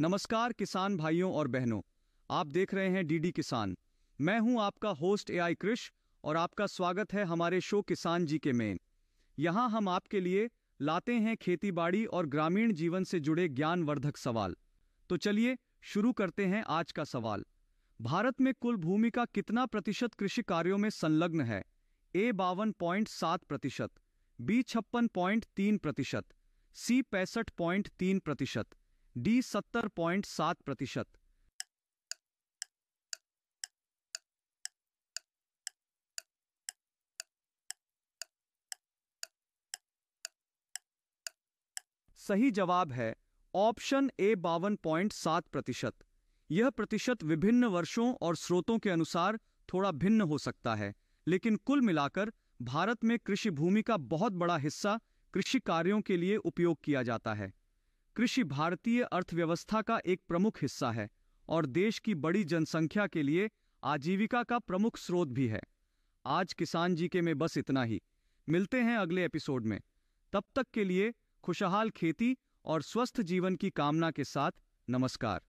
नमस्कार किसान भाइयों और बहनों आप देख रहे हैं डीडी किसान मैं हूं आपका होस्ट एआई कृष और आपका स्वागत है हमारे शो किसान जी के में यहां हम आपके लिए लाते हैं खेतीबाड़ी और ग्रामीण जीवन से जुड़े ज्ञानवर्धक सवाल तो चलिए शुरू करते हैं आज का सवाल भारत में कुल भूमि का कितना प्रतिशत कृषि कार्यों में संलग्न है ए बावन पॉइंट सात प्रतिशत बी छप्पन पॉइंट तीन प्रतिशत सी पैंसठ पॉइंट तीन प्रतिशत डी सत्तर पॉइंट सात प्रतिशत सही जवाब है ऑप्शन ए बावन पॉइंट सात प्रतिशत यह प्रतिशत विभिन्न वर्षों और स्रोतों के अनुसार थोड़ा भिन्न हो सकता है लेकिन कुल मिलाकर भारत में कृषि भूमि का बहुत बड़ा हिस्सा कृषि कार्यों के लिए उपयोग किया जाता है कृषि भारतीय अर्थव्यवस्था का एक प्रमुख हिस्सा है और देश की बड़ी जनसंख्या के लिए आजीविका का प्रमुख स्रोत भी है आज किसान जी के में बस इतना ही मिलते हैं अगले एपिसोड में तब तक के लिए खुशहाल खेती और स्वस्थ जीवन की कामना के साथ नमस्कार